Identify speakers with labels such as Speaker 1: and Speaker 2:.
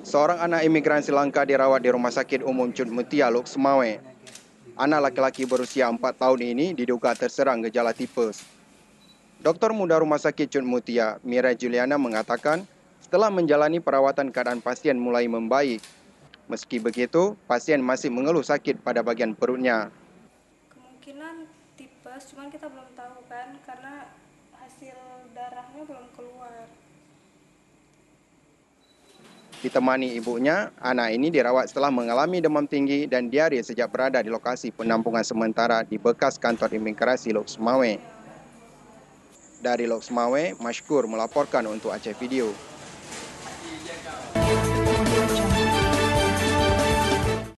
Speaker 1: Seorang anak imigran Sri Lanka dirawat di Rumah Sakit Umum Cut Mutia Lok Semawe. Anak laki-laki berusia 4 tahun ini diduga terserang gejala tipes. Dokter muda Rumah Sakit Cut Mutia, Mira Juliana mengatakan, setelah menjalani perawatan keadaan pasien mulai membaik. Meski begitu, pasien masih mengeluh sakit pada bagian perutnya.
Speaker 2: Kemungkinan tipes, cuman kita belum tahu kan, karena hasil darahnya belum keluar.
Speaker 1: Ditemani ibunya, anak ini dirawat setelah mengalami demam tinggi dan diare sejak berada di lokasi penampungan sementara di bekas kantor imigrasi Lok Dari Lok Mashkur melaporkan untuk Aceh Video.